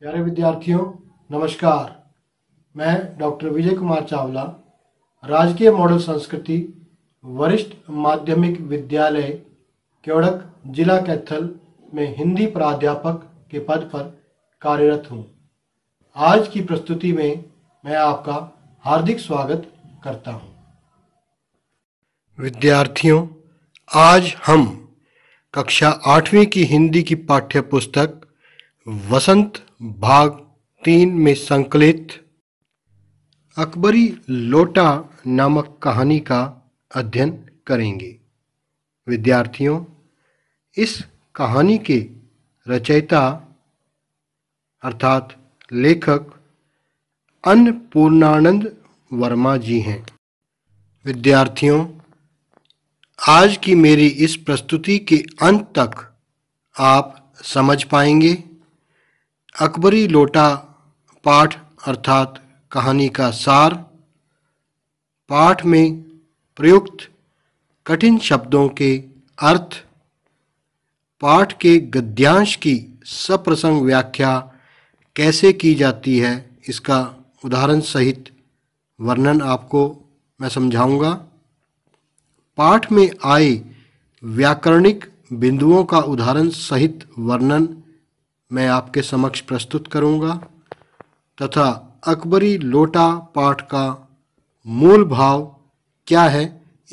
प्यारे विद्यार्थियों नमस्कार मैं डॉक्टर विजय कुमार चावला राजकीय मॉडल संस्कृति वरिष्ठ माध्यमिक विद्यालय केवड़क जिला कैथल में हिंदी प्राध्यापक के पद पर कार्यरत हूँ आज की प्रस्तुति में मैं आपका हार्दिक स्वागत करता हूँ विद्यार्थियों आज हम कक्षा आठवीं की हिंदी की पाठ्य पुस्तक वसंत भाग तीन में संकलित अकबरी लोटा नामक कहानी का अध्ययन करेंगे विद्यार्थियों इस कहानी के रचयिता अर्थात लेखक अन्नपूर्णानंद वर्मा जी हैं विद्यार्थियों आज की मेरी इस प्रस्तुति के अंत तक आप समझ पाएंगे अकबरी लोटा पाठ अर्थात कहानी का सार पाठ में प्रयुक्त कठिन शब्दों के अर्थ पाठ के गद्यांश की सप्रसंग व्याख्या कैसे की जाती है इसका उदाहरण सहित वर्णन आपको मैं समझाऊंगा पाठ में आए व्याकरणिक बिंदुओं का उदाहरण सहित वर्णन मैं आपके समक्ष प्रस्तुत करूंगा तथा अकबरी लोटा पाठ का मूल भाव क्या है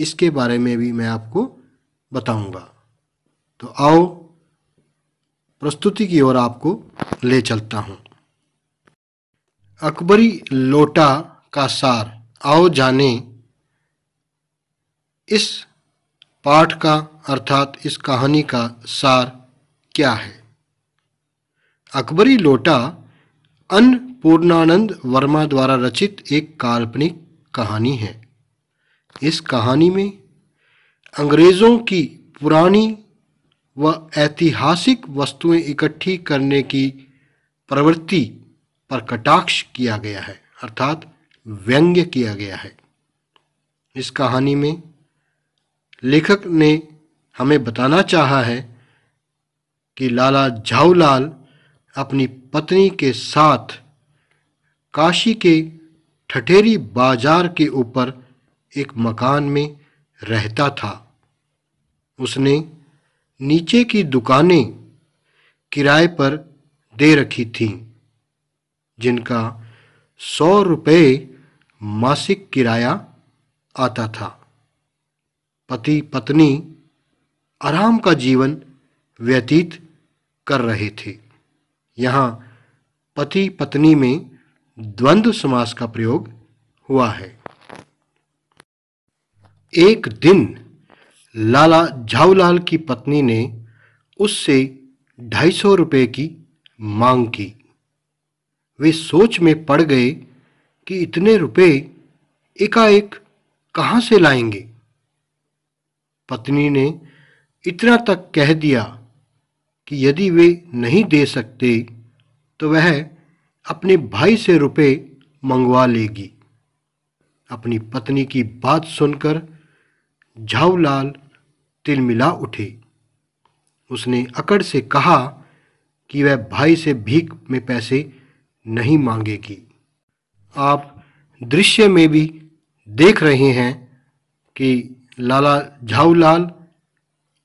इसके बारे में भी मैं आपको बताऊंगा तो आओ प्रस्तुति की ओर आपको ले चलता हूँ अकबरी लोटा का सार आओ जाने इस पाठ का अर्थात इस कहानी का सार क्या है अकबरी लोटा अन पूर्णानंद वर्मा द्वारा रचित एक काल्पनिक कहानी है इस कहानी में अंग्रेज़ों की पुरानी व ऐतिहासिक वस्तुएं इकट्ठी करने की प्रवृत्ति पर कटाक्ष किया गया है अर्थात व्यंग्य किया गया है इस कहानी में लेखक ने हमें बताना चाहा है कि लाला झाऊलाल अपनी पत्नी के साथ काशी के ठठेरी बाजार के ऊपर एक मकान में रहता था उसने नीचे की दुकानें किराए पर दे रखी थीं जिनका सौ रुपये मासिक किराया आता था पति पत्नी आराम का जीवन व्यतीत कर रहे थे यहाँ पति पत्नी में द्वंद्व समास का प्रयोग हुआ है एक दिन लाला झाऊलाल की पत्नी ने उससे ढाई सौ रुपये की मांग की वे सोच में पड़ गए कि इतने रुपये एकाएक कहाँ से लाएंगे पत्नी ने इतना तक कह दिया कि यदि वे नहीं दे सकते तो वह अपने भाई से रुपए मंगवा लेगी अपनी पत्नी की बात सुनकर झाऊलाल तिलमिला उठे उसने अकड़ से कहा कि वह भाई से भीख में पैसे नहीं मांगेगी आप दृश्य में भी देख रहे हैं कि लाला झाऊलाल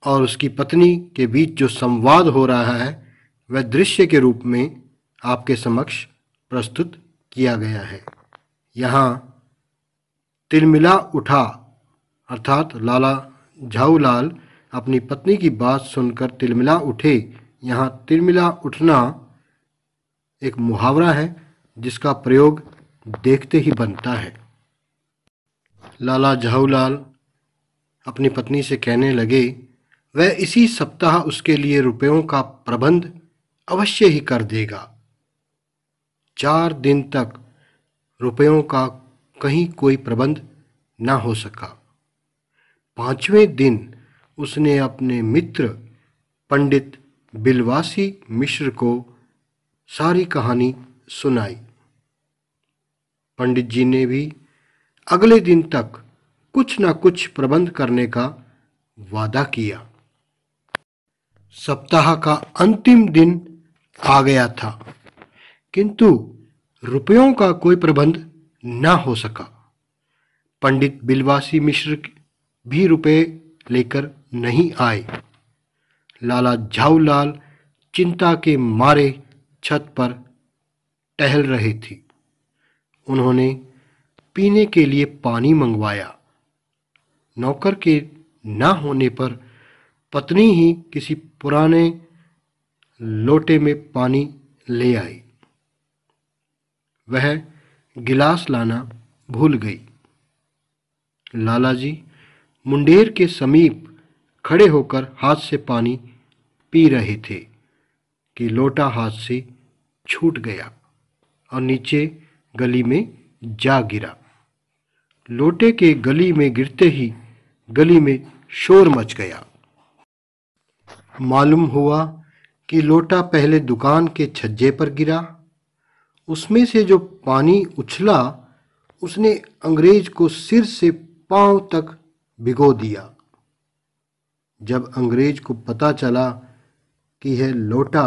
और उसकी पत्नी के बीच जो संवाद हो रहा है वह दृश्य के रूप में आपके समक्ष प्रस्तुत किया गया है यहाँ तिलमिला उठा अर्थात लाला झाऊलाल अपनी पत्नी की बात सुनकर तिलमिला उठे यहाँ तिलमिला उठना एक मुहावरा है जिसका प्रयोग देखते ही बनता है लाला झाऊलाल अपनी पत्नी से कहने लगे वह इसी सप्ताह उसके लिए रुपयों का प्रबंध अवश्य ही कर देगा चार दिन तक रुपयों का कहीं कोई प्रबंध ना हो सका पांचवें दिन उसने अपने मित्र पंडित बिलवासी मिश्र को सारी कहानी सुनाई पंडित जी ने भी अगले दिन तक कुछ ना कुछ प्रबंध करने का वादा किया सप्ताह का अंतिम दिन आ गया था किंतु रुपयों का कोई प्रबंध न हो सका पंडित बिलवासी मिश्र भी रुपए लेकर नहीं आए लाला झाऊलाल चिंता के मारे छत पर टहल रही थी उन्होंने पीने के लिए पानी मंगवाया नौकर के ना होने पर पत्नी ही किसी पुराने लोटे में पानी ले आई वह गिलास लाना भूल गई लाला जी मुंडेर के समीप खड़े होकर हाथ से पानी पी रहे थे कि लोटा हाथ से छूट गया और नीचे गली में जा गिरा लोटे के गली में गिरते ही गली में शोर मच गया मालूम हुआ कि लोटा पहले दुकान के छज्जे पर गिरा उसमें से जो पानी उछला उसने अंग्रेज को सिर से पांव तक भिगो दिया जब अंग्रेज को पता चला कि यह लोटा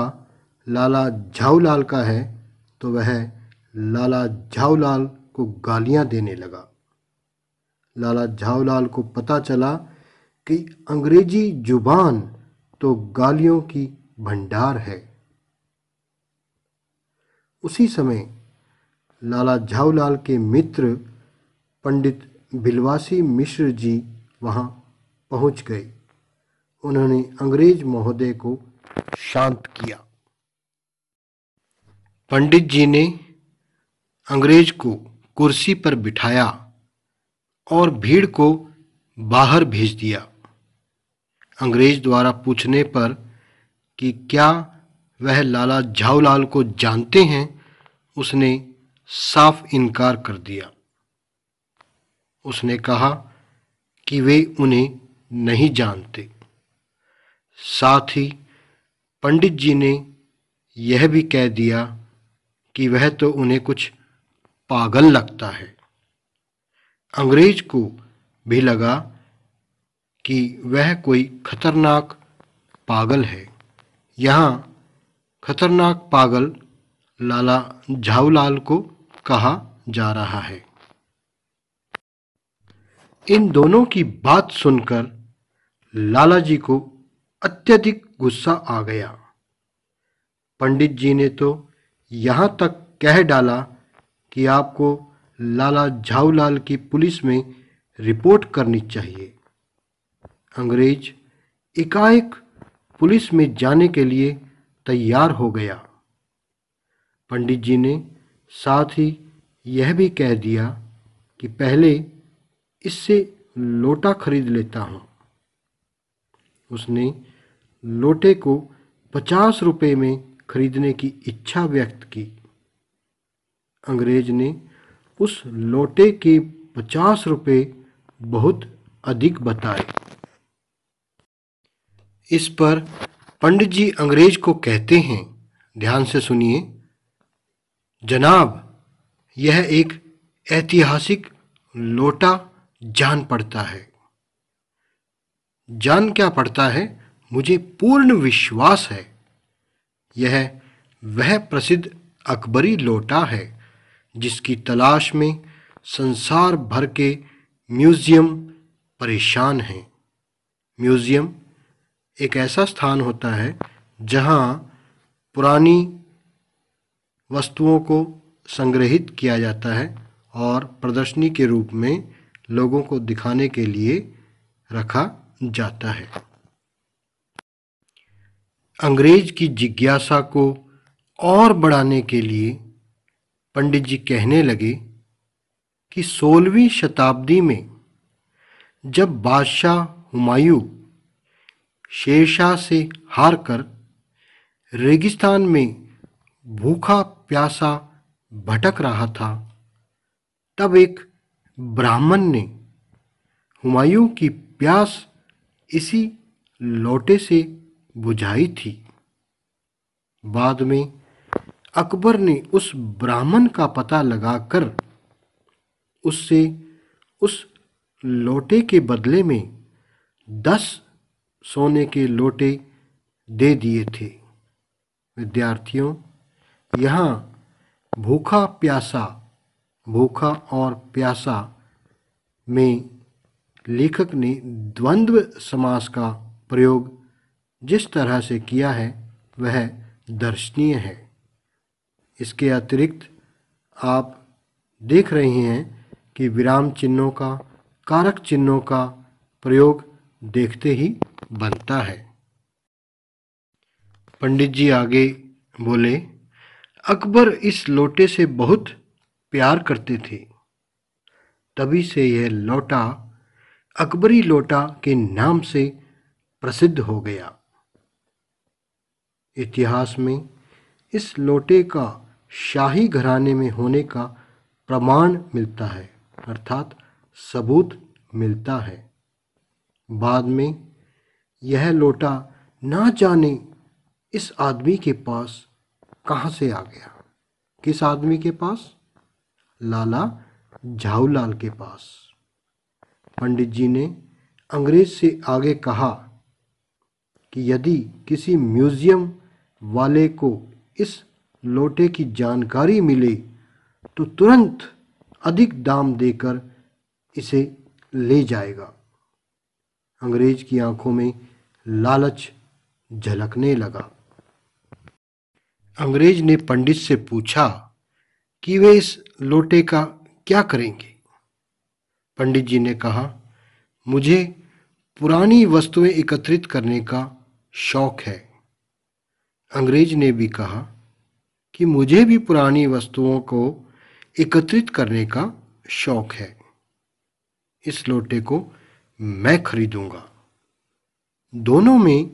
लाला झाऊलाल का है तो वह लाला झाऊलाल को गालियां देने लगा लाला झाऊलाल को पता चला कि अंग्रेजी जुबान तो गालियों की भंडार है उसी समय लाला झाऊलाल के मित्र पंडित बिलवासी मिश्र जी वहाँ पहुंच गए उन्होंने अंग्रेज महोदय को शांत किया पंडित जी ने अंग्रेज को कुर्सी पर बिठाया और भीड़ को बाहर भेज दिया अंग्रेज द्वारा पूछने पर कि क्या वह लाला झाऊलाल को जानते हैं उसने साफ इनकार कर दिया उसने कहा कि वे उन्हें नहीं जानते साथ ही पंडित जी ने यह भी कह दिया कि वह तो उन्हें कुछ पागल लगता है अंग्रेज को भी लगा कि वह कोई खतरनाक पागल है यहाँ खतरनाक पागल लाला झाऊलाल को कहा जा रहा है इन दोनों की बात सुनकर लाला जी को अत्यधिक गुस्सा आ गया पंडित जी ने तो यहाँ तक कह डाला कि आपको लाला झाऊलाल की पुलिस में रिपोर्ट करनी चाहिए अंग्रेज एकाएक पुलिस में जाने के लिए तैयार हो गया पंडित जी ने साथ ही यह भी कह दिया कि पहले इससे लोटा खरीद लेता हूँ उसने लोटे को पचास रुपये में खरीदने की इच्छा व्यक्त की अंग्रेज ने उस लोटे के पचास रुपये बहुत अधिक बताए इस पर पंडित जी अंग्रेज को कहते हैं ध्यान से सुनिए जनाब यह एक ऐतिहासिक लोटा जान पड़ता है जान क्या पड़ता है मुझे पूर्ण विश्वास है यह वह प्रसिद्ध अकबरी लोटा है जिसकी तलाश में संसार भर के म्यूज़ियम परेशान हैं म्यूज़ियम एक ऐसा स्थान होता है जहाँ पुरानी वस्तुओं को संग्रहित किया जाता है और प्रदर्शनी के रूप में लोगों को दिखाने के लिए रखा जाता है अंग्रेज की जिज्ञासा को और बढ़ाने के लिए पंडित जी कहने लगे कि सोलहवीं शताब्दी में जब बादशाह हुमायूं शेरशाह से हार कर रेगिस्तान में भूखा प्यासा भटक रहा था तब एक ब्राह्मण ने हुमायूं की प्यास इसी लोटे से बुझाई थी बाद में अकबर ने उस ब्राह्मण का पता लगाकर उससे उस लोटे के बदले में दस सोने के लोटे दे दिए थे विद्यार्थियों यहाँ भूखा प्यासा भूखा और प्यासा में लेखक ने द्वंद्व समास का प्रयोग जिस तरह से किया है वह दर्शनीय है इसके अतिरिक्त आप देख रहे हैं कि विराम चिन्हों का कारक चिन्हों का प्रयोग देखते ही बनता है पंडित जी आगे बोले अकबर इस लोटे से बहुत प्यार करते थे तभी से यह लोटा अकबरी लोटा के नाम से प्रसिद्ध हो गया इतिहास में इस लोटे का शाही घराने में होने का प्रमाण मिलता है अर्थात सबूत मिलता है बाद में यह लोटा ना जाने इस आदमी के पास कहाँ से आ गया किस आदमी के पास लाला झाऊलाल के पास पंडित जी ने अंग्रेज से आगे कहा कि यदि किसी म्यूज़ियम वाले को इस लोटे की जानकारी मिले तो तुरंत अधिक दाम देकर इसे ले जाएगा अंग्रेज की आंखों में लालच झलकने लगा अंग्रेज ने पंडित से पूछा कि वे इस लोटे का क्या करेंगे पंडित जी ने कहा मुझे पुरानी वस्तुएं एकत्रित करने का शौक है अंग्रेज ने भी कहा कि मुझे भी पुरानी वस्तुओं को एकत्रित करने का शौक है इस लोटे को मैं खरीदूंगा दोनों में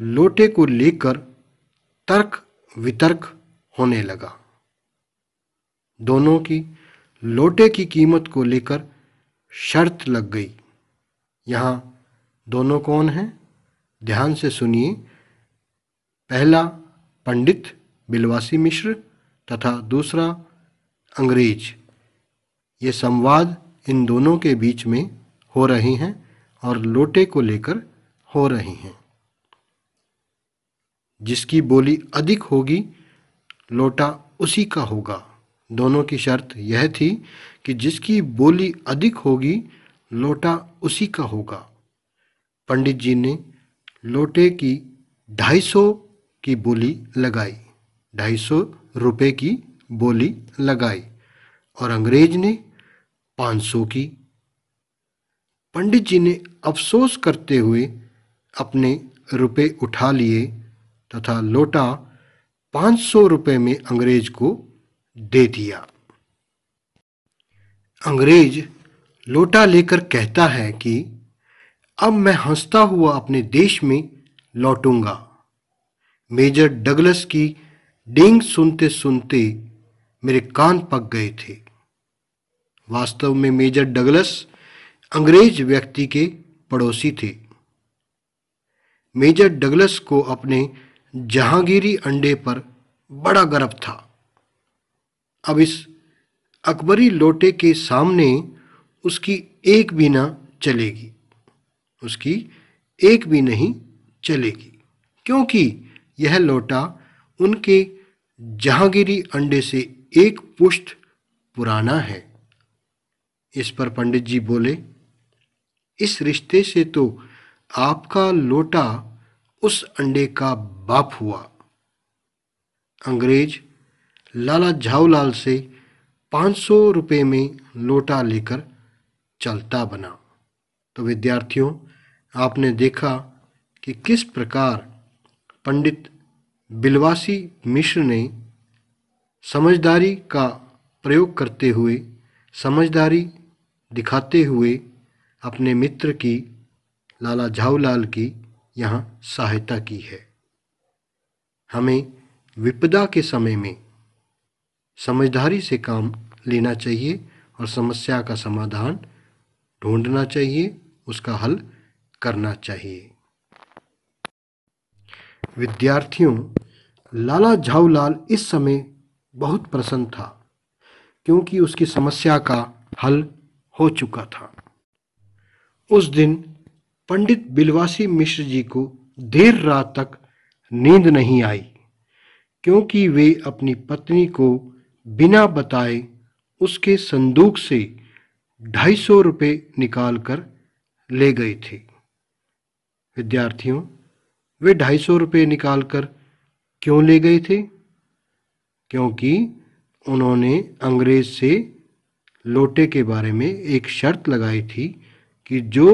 लोटे को लेकर तर्क वितर्क होने लगा दोनों की लोटे की कीमत को लेकर शर्त लग गई यहाँ दोनों कौन हैं ध्यान से सुनिए पहला पंडित बिलवासी मिश्र तथा दूसरा अंग्रेज ये संवाद इन दोनों के बीच में हो रहे हैं और लोटे को लेकर हो रही हैं जिसकी बोली अधिक होगी लोटा उसी का होगा दोनों की शर्त यह थी कि जिसकी बोली अधिक होगी लोटा उसी का होगा पंडित जी ने लोटे की ढाई सौ की बोली लगाई ढाई सौ रुपये की बोली लगाई और अंग्रेज ने पाँच सौ की पंडित जी ने अफसोस करते हुए अपने रुपए उठा लिए तथा लोटा पाँच सौ रुपये में अंग्रेज को दे दिया अंग्रेज लोटा लेकर कहता है कि अब मैं हंसता हुआ अपने देश में लौटूंगा मेजर डगलस की डेंग सुनते सुनते मेरे कान पक गए थे वास्तव में मेजर डगलस अंग्रेज व्यक्ति के पड़ोसी थे मेजर डगलस को अपने जहांगीरी अंडे पर बड़ा गर्व था अब इस अकबरी लोटे के सामने उसकी एक भी ना चलेगी उसकी एक भी नहीं चलेगी क्योंकि यह लोटा उनके जहांगीरी अंडे से एक पुष्ट पुराना है इस पर पंडित जी बोले इस रिश्ते से तो आपका लोटा उस अंडे का बाप हुआ अंग्रेज लाला झाऊलाल से पाँच सौ रुपये में लोटा लेकर चलता बना तो विद्यार्थियों आपने देखा कि किस प्रकार पंडित बिलवासी मिश्र ने समझदारी का प्रयोग करते हुए समझदारी दिखाते हुए अपने मित्र की लाला झाऊलाल की यहाँ सहायता की है हमें विपदा के समय में समझदारी से काम लेना चाहिए और समस्या का समाधान ढूंढना चाहिए उसका हल करना चाहिए विद्यार्थियों लाला झाऊलाल इस समय बहुत प्रसन्न था क्योंकि उसकी समस्या का हल हो चुका था उस दिन पंडित बिलवासी मिश्र जी को देर रात तक नींद नहीं आई क्योंकि वे अपनी पत्नी को बिना बताए उसके संदूक से ढाई सौ रुपये निकाल कर ले गए थे विद्यार्थियों वे ढाई सौ रुपये निकाल कर क्यों ले गए थे क्योंकि उन्होंने अंग्रेज से लोटे के बारे में एक शर्त लगाई थी कि जो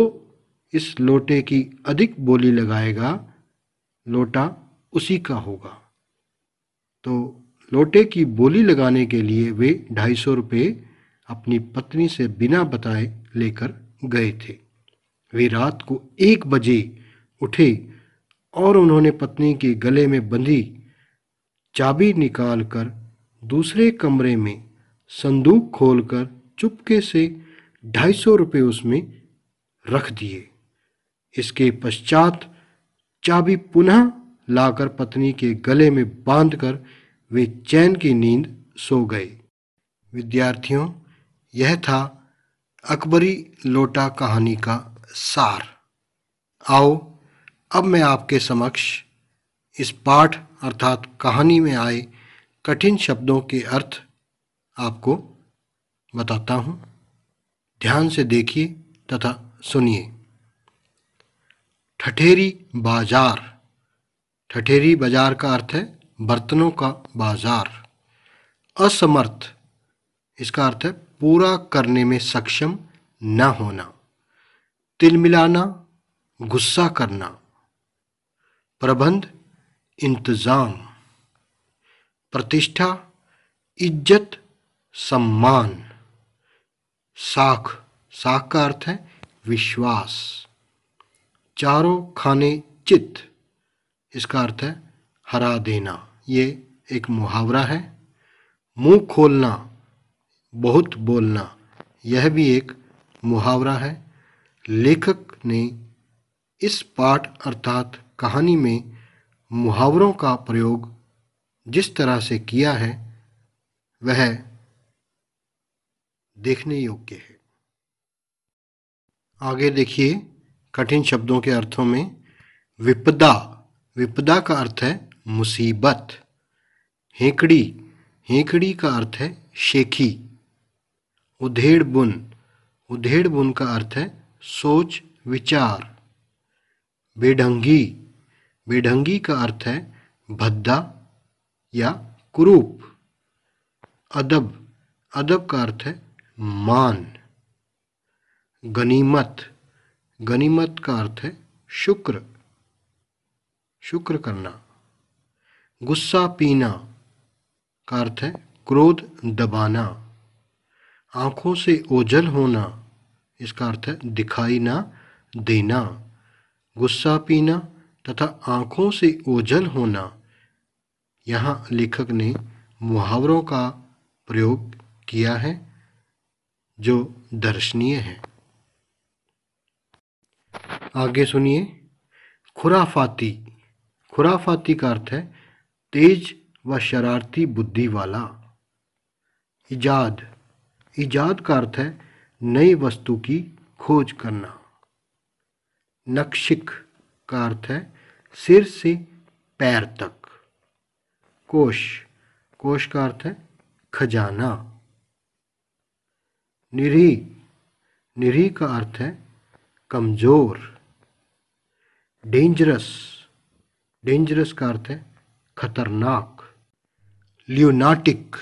इस लोटे की अधिक बोली लगाएगा लोटा उसी का होगा तो लोटे की बोली लगाने के लिए वे ढाई सौ रुपये अपनी पत्नी से बिना बताए लेकर गए थे वे रात को एक बजे उठे और उन्होंने पत्नी के गले में बंधी चाबी निकालकर दूसरे कमरे में संदूक खोलकर चुपके से ढाई सौ रुपये उसमें रख दिए इसके पश्चात चाबी पुनः लाकर पत्नी के गले में बांधकर वे चैन की नींद सो गए विद्यार्थियों यह था अकबरी लोटा कहानी का सार आओ अब मैं आपके समक्ष इस पाठ अर्थात कहानी में आए कठिन शब्दों के अर्थ आपको बताता हूँ ध्यान से देखिए तथा सुनिए ठठेरी बाजार ठठेरी बाजार का अर्थ है बर्तनों का बाजार असमर्थ इसका अर्थ है पूरा करने में सक्षम न होना तिल मिलाना गुस्सा करना प्रबंध इंतज़ाम प्रतिष्ठा इज्जत सम्मान साख साख का अर्थ है विश्वास चारों खाने चित इसका अर्थ है हरा देना ये एक मुहावरा है मुंह खोलना बहुत बोलना यह भी एक मुहावरा है लेखक ने इस पाठ अर्थात कहानी में मुहावरों का प्रयोग जिस तरह से किया है वह देखने योग्य है आगे देखिए कठिन शब्दों के अर्थों में विपदा विपदा का अर्थ है मुसीबत हेकड़ी हेकड़ी का अर्थ है शेखी उधेड़ बुन उधेड़ बुन का अर्थ है सोच विचार बेढंगी बेढंगी का अर्थ है भद्दा या कुरूप अदब अदब का अर्थ है मान गनीमत गनीमत का अर्थ है शुक्र शुक्र करना गुस्सा पीना का अर्थ है क्रोध दबाना आँखों से ओझल होना इसका अर्थ है दिखाई ना देना गुस्सा पीना तथा आँखों से ओझल होना यहाँ लेखक ने मुहावरों का प्रयोग किया है जो दर्शनीय है आगे सुनिए खुराफाती खुराफाती का अर्थ है तेज व शरारती बुद्धि वाला इजाद इजाद का अर्थ है नई वस्तु की खोज करना नक्शिक का अर्थ है सिर से पैर तक कोश कोश का अर्थ है खजाना निरी निरी का अर्थ है कमज़ोर डेंजरस डेंजरस का अर्थ है खतरनाक लियोनाटिक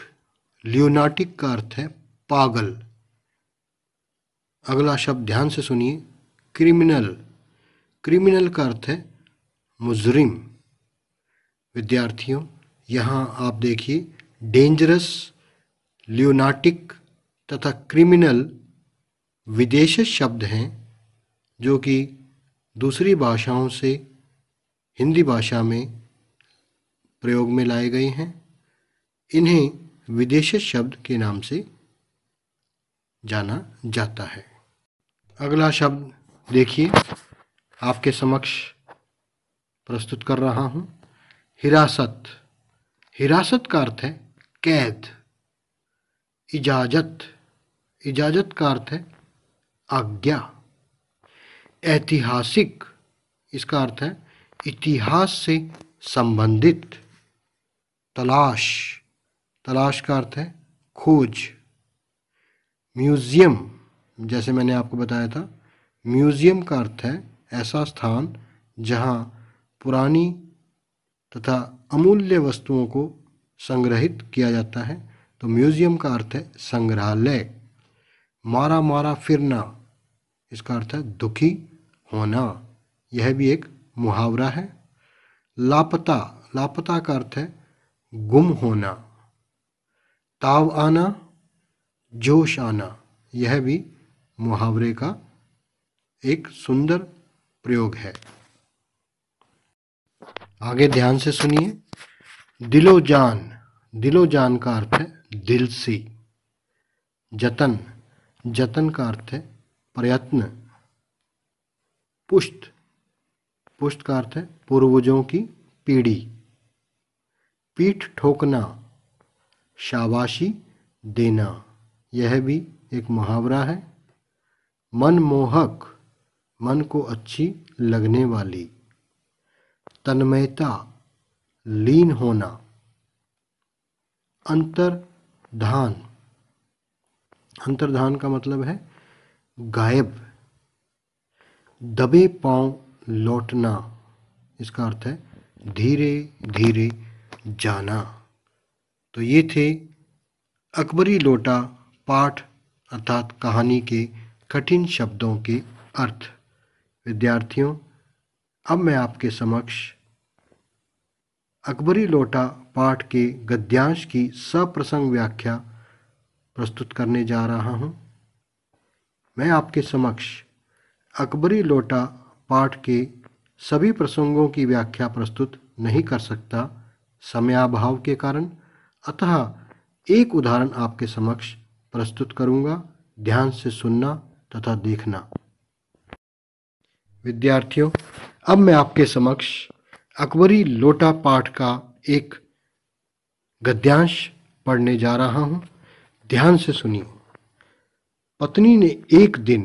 लियोनाटिक का अर्थ है पागल अगला शब्द ध्यान से सुनिए क्रिमिनल क्रिमिनल का अर्थ है मुजरिम विद्यार्थियों यहाँ आप देखिए डेंजरस लियोनाटिक तथा क्रिमिनल विदेश शब्द हैं जो कि दूसरी भाषाओं से हिंदी भाषा में प्रयोग में लाए गए हैं इन्हें विदेशी शब्द के नाम से जाना जाता है अगला शब्द देखिए आपके समक्ष प्रस्तुत कर रहा हूँ हिरासत हिरासत का अर्थ है कैद इजाजत इजाजत का अर्थ है आज्ञा ऐतिहासिक इसका अर्थ है इतिहास से संबंधित तलाश तलाश का अर्थ है खोज म्यूज़ियम जैसे मैंने आपको बताया था म्यूज़ियम का अर्थ है ऐसा स्थान जहाँ पुरानी तथा अमूल्य वस्तुओं को संग्रहित किया जाता है तो म्यूज़ियम का अर्थ है संग्रहालय मारा मारा फिरना इसका अर्थ है दुखी होना यह भी एक मुहावरा है लापता लापता का अर्थ है गुम होना ताव आना जोश आना यह भी मुहावरे का एक सुंदर प्रयोग है आगे ध्यान से सुनिए दिलो जान दिलो जान का अर्थ है दिल सी जतन जतन का अर्थ है प्रयत्न पुष्ट पुष्ट का अर्थ है पूर्वजों की पीढ़ी पीठ ठोकना शाबाशी देना यह भी एक मुहावरा है मनमोहक मन को अच्छी लगने वाली तन्मयता लीन होना अंतर्धान अंतर्धान का मतलब है गायब दबे पांव लौटना इसका अर्थ है धीरे धीरे जाना तो ये थे अकबरी लोटा पाठ अर्थात कहानी के कठिन शब्दों के अर्थ विद्यार्थियों अब मैं आपके समक्ष अकबरी लोटा पाठ के गद्यांश की सप्रसंग व्याख्या प्रस्तुत करने जा रहा हूँ मैं आपके समक्ष अकबरी लोटा पाठ के सभी प्रसंगों की व्याख्या प्रस्तुत नहीं कर सकता समयाभाव के कारण अतः एक उदाहरण आपके समक्ष प्रस्तुत करूंगा ध्यान से सुनना तथा देखना विद्यार्थियों अब मैं आपके समक्ष अकबरी लोटा पाठ का एक गद्यांश पढ़ने जा रहा हूँ ध्यान से सुनिए पत्नी ने एक दिन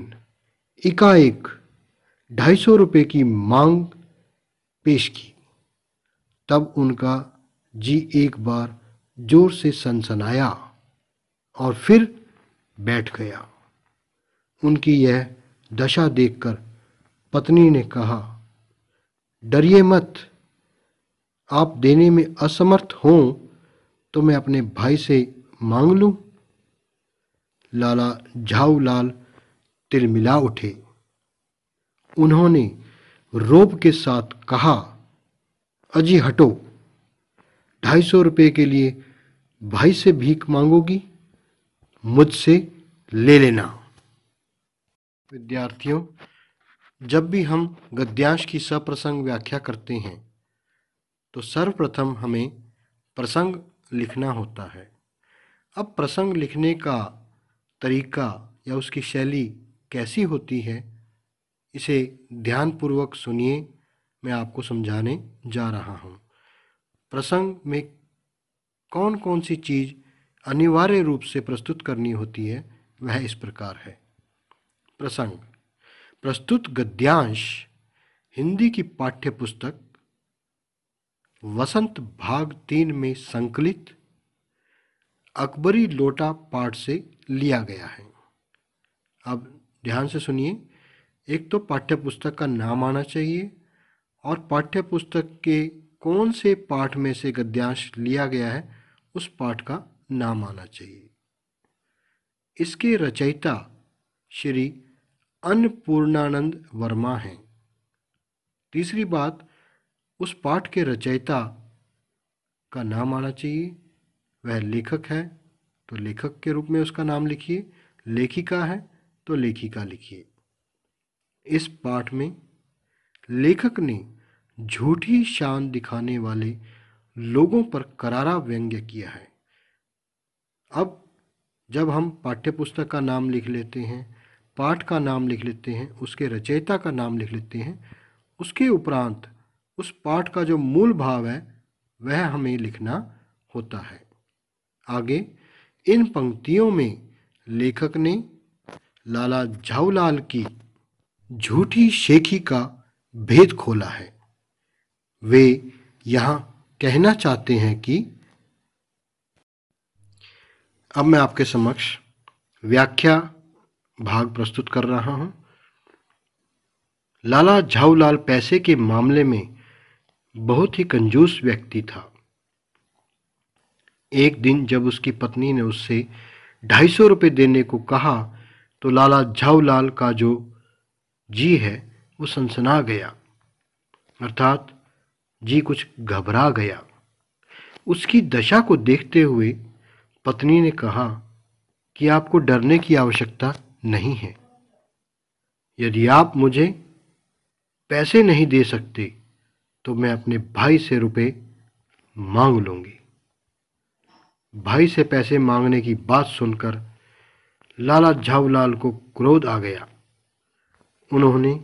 एकाएक ढाई सौ रुपये की मांग पेश की तब उनका जी एक बार जोर से सनसनाया और फिर बैठ गया उनकी यह दशा देखकर पत्नी ने कहा डरिए मत आप देने में असमर्थ हों तो मैं अपने भाई से मांग लूं लाला झाऊलाल तिलमिला उठे उन्होंने रोब के साथ कहा अजी हटो ढाई सौ रुपये के लिए भाई से भीख मांगोगी मुझसे ले लेना विद्यार्थियों जब भी हम गद्यांश की सप्रसंग व्याख्या करते हैं तो सर्वप्रथम हमें प्रसंग लिखना होता है अब प्रसंग लिखने का तरीका या उसकी शैली कैसी होती है इसे ध्यानपूर्वक सुनिए मैं आपको समझाने जा रहा हूँ प्रसंग में कौन कौन सी चीज़ अनिवार्य रूप से प्रस्तुत करनी होती है वह इस प्रकार है प्रसंग प्रस्तुत गद्यांश हिंदी की पाठ्य पुस्तक वसंत भाग तीन में संकलित अकबरी लोटा पाठ से लिया गया है अब ध्यान से सुनिए एक तो पाठ्य पुस्तक का नाम आना चाहिए और पाठ्य पुस्तक के कौन से पाठ में से गद्यांश लिया गया है उस पाठ का नाम आना चाहिए इसके रचयिता श्री अन्नपूर्णानंद वर्मा हैं तीसरी बात उस पाठ के रचयिता का नाम आना चाहिए वह लेखक है तो लेखक के रूप में उसका नाम लिखिए लेखिका है तो लेखिका लिखिए इस पाठ में लेखक ने झूठी शान दिखाने वाले लोगों पर करारा व्यंग्य किया है अब जब हम पाठ्यपुस्तक का नाम लिख लेते हैं पाठ का नाम लिख लेते हैं उसके रचयिता का नाम लिख लेते हैं उसके उपरांत उस पाठ का जो मूल भाव है वह हमें लिखना होता है आगे इन पंक्तियों में लेखक ने लाला झाऊलाल की झूठी शेखी का भेद खोला है वे यहाँ कहना चाहते हैं कि अब मैं आपके समक्ष व्याख्या भाग प्रस्तुत कर रहा हूँ लाला झाऊलाल पैसे के मामले में बहुत ही कंजूस व्यक्ति था एक दिन जब उसकी पत्नी ने उससे ढाई सौ रुपये देने को कहा तो लाला झाऊलाल का जो जी है वो सनसना गया अर्थात जी कुछ घबरा गया उसकी दशा को देखते हुए पत्नी ने कहा कि आपको डरने की आवश्यकता नहीं है यदि आप मुझे पैसे नहीं दे सकते तो मैं अपने भाई से रुपए मांग लूँगी भाई से पैसे मांगने की बात सुनकर लाला झावलाल को क्रोध आ गया उन्होंने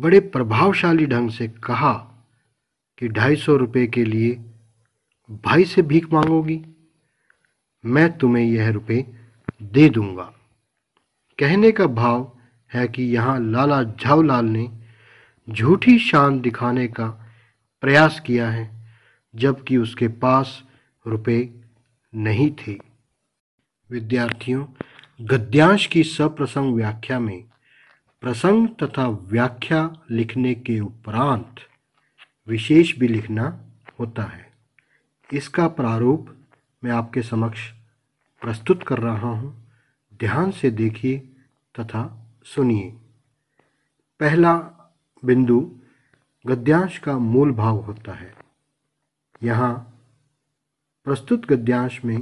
बड़े प्रभावशाली ढंग से कहा कि ढाई सौ रुपये के लिए भाई से भीख मांगोगी मैं तुम्हें यह रुपये दे दूंगा कहने का भाव है कि यहाँ लाला झावलाल ने झूठी शान दिखाने का प्रयास किया है जबकि उसके पास रुपये नहीं थे विद्यार्थियों गद्यांश की सप्रसंग व्याख्या में प्रसंग तथा व्याख्या लिखने के उपरांत विशेष भी लिखना होता है इसका प्रारूप मैं आपके समक्ष प्रस्तुत कर रहा हूँ ध्यान से देखिए तथा सुनिए पहला बिंदु गद्यांश का मूल भाव होता है यहाँ प्रस्तुत गद्यांश में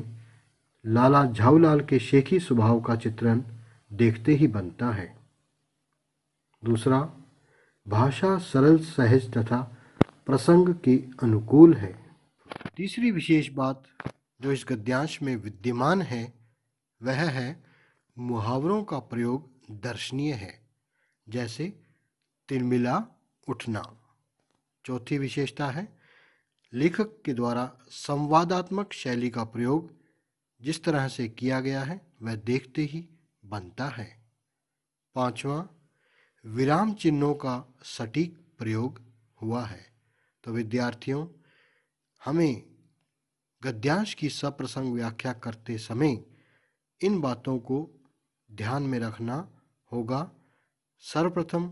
लाला झाऊलाल के शेखी स्वभाव का चित्रण देखते ही बनता है दूसरा भाषा सरल सहज तथा प्रसंग के अनुकूल है तीसरी विशेष बात जो इस गद्यांश में विद्यमान है वह है मुहावरों का प्रयोग दर्शनीय है जैसे तिलमिला उठना चौथी विशेषता है लेखक के द्वारा संवादात्मक शैली का प्रयोग जिस तरह से किया गया है वह देखते ही बनता है पांचवा विराम चिन्हों का सटीक प्रयोग हुआ है तो विद्यार्थियों हमें गद्यांश की सप्रसंग व्याख्या करते समय इन बातों को ध्यान में रखना होगा सर्वप्रथम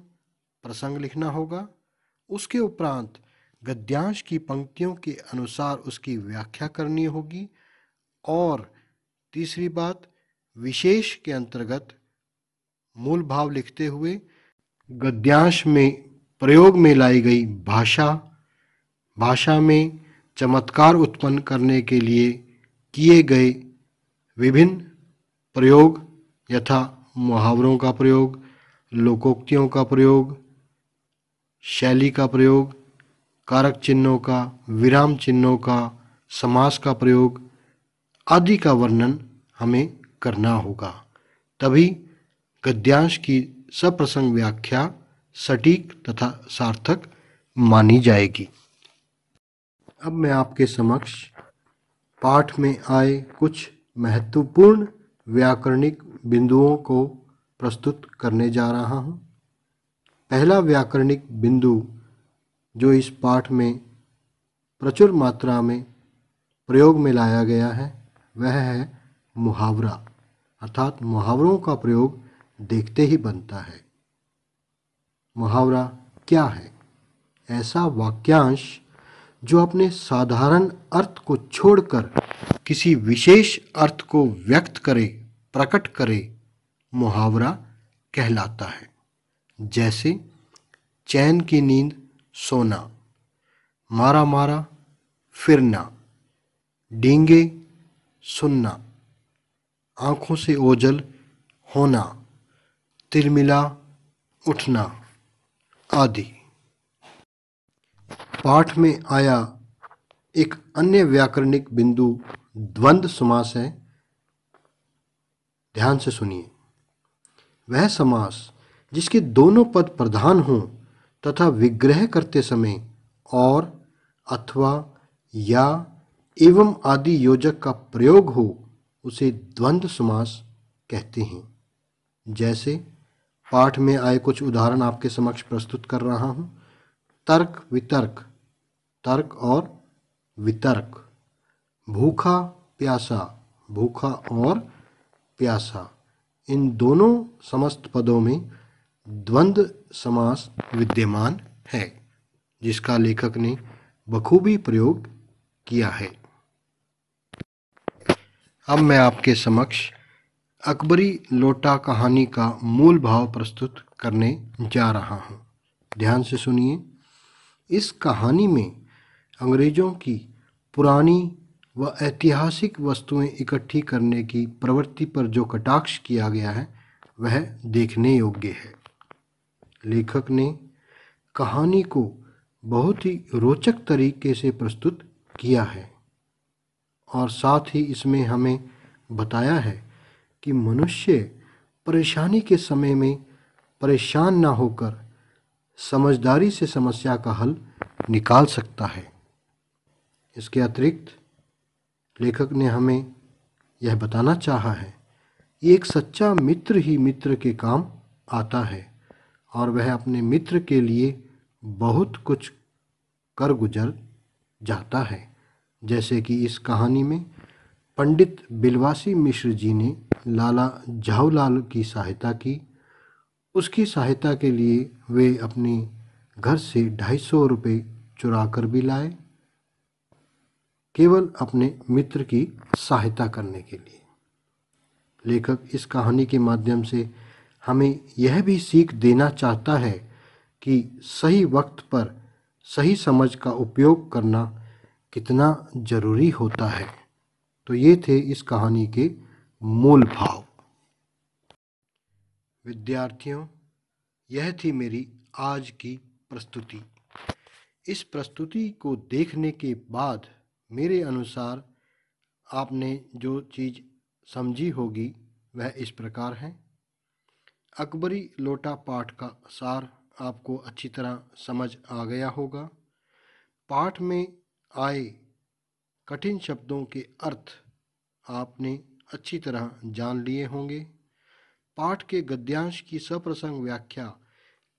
प्रसंग लिखना होगा उसके उपरांत गद्यांश की पंक्तियों के अनुसार उसकी व्याख्या करनी होगी और तीसरी बात विशेष के अंतर्गत मूल भाव लिखते हुए गद्यांश में प्रयोग में लाई गई भाषा भाषा में चमत्कार उत्पन्न करने के लिए किए गए विभिन्न प्रयोग यथा मुहावरों का प्रयोग लोकोक्तियों का प्रयोग शैली का प्रयोग कारक चिन्हों का विराम चिन्हों का समास का प्रयोग आदि का वर्णन हमें करना होगा तभी गद्यांश की सप्रसंग व्याख्या सटीक तथा सार्थक मानी जाएगी अब मैं आपके समक्ष पाठ में आए कुछ महत्वपूर्ण व्याकरणिक बिंदुओं को प्रस्तुत करने जा रहा हूँ पहला व्याकरणिक बिंदु जो इस पाठ में प्रचुर मात्रा में प्रयोग में लाया गया है वह है मुहावरा अर्थात मुहावरों का प्रयोग देखते ही बनता है मुहावरा क्या है ऐसा वाक्यांश जो अपने साधारण अर्थ को छोड़कर किसी विशेष अर्थ को व्यक्त करे प्रकट करे मुहावरा कहलाता है जैसे चैन की नींद सोना मारा मारा फिरना डींगे सुनना आँखों से ओझल होना तिलमिला उठना आदि पाठ में आया एक अन्य व्याकरणिक बिंदु द्वंद्व समास है ध्यान से सुनिए वह समास जिसके दोनों पद प्रधान हों तथा विग्रह करते समय और अथवा या एवं आदि योजक का प्रयोग हो उसे द्वंद्व समास कहते हैं जैसे पाठ में आए कुछ उदाहरण आपके समक्ष प्रस्तुत कर रहा हूँ तर्क वितर्क तर्क और वितर्क भूखा प्यासा भूखा और प्यासा इन दोनों समस्त पदों में द्वंद्व समास विद्यमान है जिसका लेखक ने बखूबी प्रयोग किया है अब मैं आपके समक्ष अकबरी लोटा कहानी का मूल भाव प्रस्तुत करने जा रहा हूँ ध्यान से सुनिए इस कहानी में अंग्रेज़ों की पुरानी व ऐतिहासिक वस्तुएं इकट्ठी करने की प्रवृत्ति पर जो कटाक्ष किया गया है वह देखने योग्य है लेखक ने कहानी को बहुत ही रोचक तरीके से प्रस्तुत किया है और साथ ही इसमें हमें बताया है कि मनुष्य परेशानी के समय में परेशान ना होकर समझदारी से समस्या का हल निकाल सकता है इसके अतिरिक्त लेखक ने हमें यह बताना चाहा है एक सच्चा मित्र ही मित्र के काम आता है और वह अपने मित्र के लिए बहुत कुछ कर गुजर जाता है जैसे कि इस कहानी में पंडित बिलवासी मिश्र जी ने लाला झाऊलाल की सहायता की उसकी सहायता के लिए वे अपने घर से ढाई सौ रुपये चुरा कर भी लाए केवल अपने मित्र की सहायता करने के लिए लेखक इस कहानी के माध्यम से हमें यह भी सीख देना चाहता है कि सही वक्त पर सही समझ का उपयोग करना कितना ज़रूरी होता है तो ये थे इस कहानी के मूल भाव विद्यार्थियों यह थी मेरी आज की प्रस्तुति इस प्रस्तुति को देखने के बाद मेरे अनुसार आपने जो चीज़ समझी होगी वह इस प्रकार है अकबरी लोटा पाठ का सार आपको अच्छी तरह समझ आ गया होगा पाठ में आए कठिन शब्दों के अर्थ आपने अच्छी तरह जान लिए होंगे पाठ के गद्यांश की सप्रसंग व्याख्या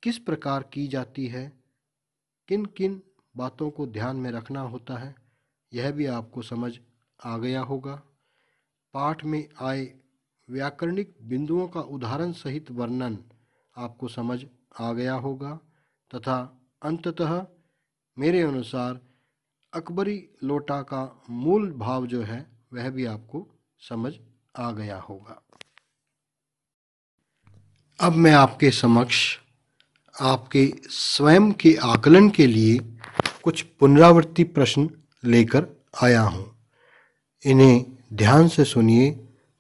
किस प्रकार की जाती है किन किन बातों को ध्यान में रखना होता है यह भी आपको समझ आ गया होगा पाठ में आए व्याकरणिक बिंदुओं का उदाहरण सहित वर्णन आपको समझ आ गया होगा तथा अंततः मेरे अनुसार अकबरी लोटा का मूल भाव जो है वह भी आपको समझ आ गया होगा अब मैं आपके समक्ष आपके स्वयं के आकलन के लिए कुछ पुनरावृत्ति प्रश्न लेकर आया हूँ इन्हें ध्यान से सुनिए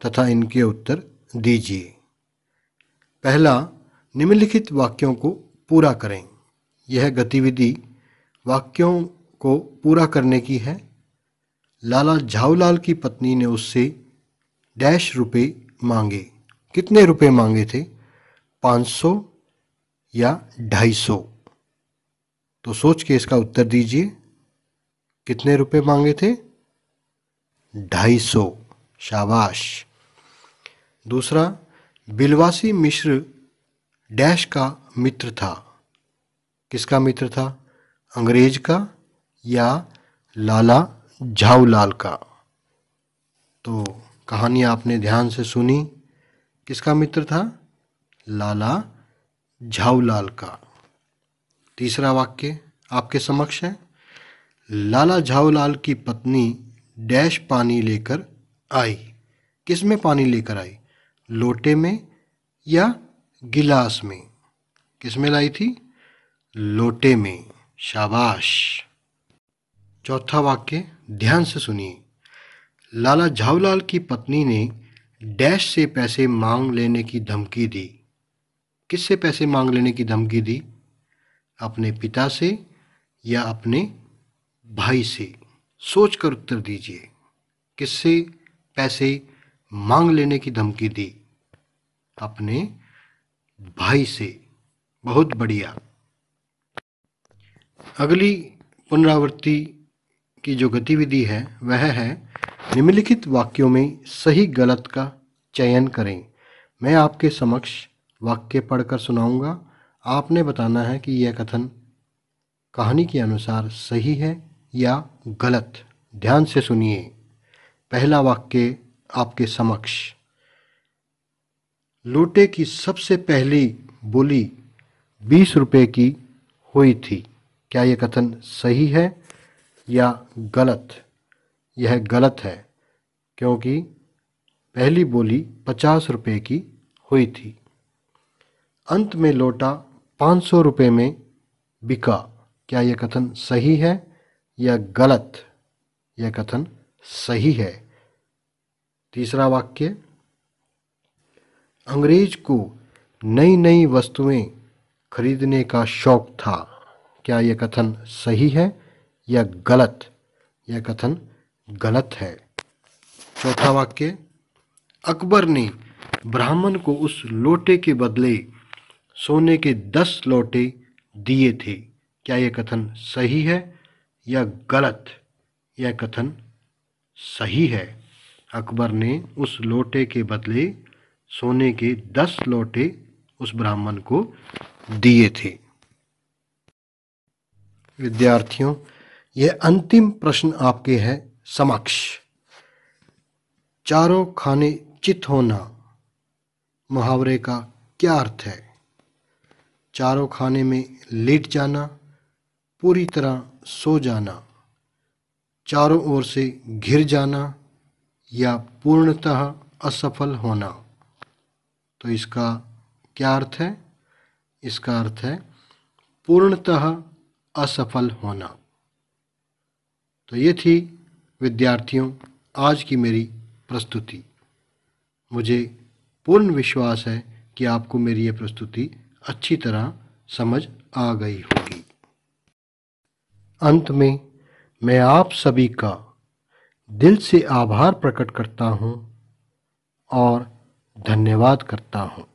तथा इनके उत्तर दीजिए पहला निम्नलिखित वाक्यों को पूरा करें यह गतिविधि वाक्यों को पूरा करने की है लाला झाऊलाल की पत्नी ने उससे डैश रुपए मांगे कितने रुपए मांगे थे 500 या 250 तो सोच के इसका उत्तर दीजिए कितने रुपए मांगे थे 250 शाबाश दूसरा बिलवासी मिश्र डैश का मित्र था किसका मित्र था अंग्रेज का या लाला झाऊलाल का तो कहानी आपने ध्यान से सुनी किसका मित्र था लाला झाऊलाल का तीसरा वाक्य आपके समक्ष है लाला झाऊलाल की पत्नी डैश पानी लेकर आई किस में पानी लेकर आई लोटे में या गिलास में किस में लाई थी लोटे में शाबाश चौथा वाक्य ध्यान से सुनिए लाला झावलाल की पत्नी ने डैश से पैसे मांग लेने की धमकी दी किससे पैसे मांग लेने की धमकी दी अपने पिता से या अपने भाई से सोच कर उत्तर दीजिए किससे पैसे मांग लेने की धमकी दी अपने भाई से बहुत बढ़िया अगली पुनरावृत्ति की जो गतिविधि है वह है निम्नलिखित वाक्यों में सही गलत का चयन करें मैं आपके समक्ष वाक्य पढ़कर सुनाऊंगा आपने बताना है कि यह कथन कहानी के अनुसार सही है या गलत ध्यान से सुनिए पहला वाक्य आपके समक्ष लोटे की सबसे पहली बोली बीस रुपए की हुई थी क्या यह कथन सही है या गलत यह गलत है क्योंकि पहली बोली पचास रुपये की हुई थी अंत में लोटा पाँच सौ रुपये में बिका क्या यह कथन सही है या गलत यह कथन सही है तीसरा वाक्य अंग्रेज को नई नई वस्तुएं खरीदने का शौक था क्या यह कथन सही है या गलत यह कथन गलत है चौथा वाक्य अकबर ने ब्राह्मण को उस लोटे के बदले सोने के दस लोटे दिए थे क्या यह कथन सही है या गलत यह कथन सही है अकबर ने उस लोटे के बदले सोने के दस लोटे उस ब्राह्मण को दिए थे विद्यार्थियों यह अंतिम प्रश्न आपके है समक्ष चारों खाने चित होना मुहावरे का क्या अर्थ है चारों खाने में लेट जाना पूरी तरह सो जाना चारों ओर से घिर जाना या पूर्णतः असफल होना तो इसका क्या अर्थ है इसका अर्थ है पूर्णतः असफल होना तो ये थी विद्यार्थियों आज की मेरी प्रस्तुति मुझे पूर्ण विश्वास है कि आपको मेरी ये प्रस्तुति अच्छी तरह समझ आ गई होगी अंत में मैं आप सभी का दिल से आभार प्रकट करता हूँ और धन्यवाद करता हूँ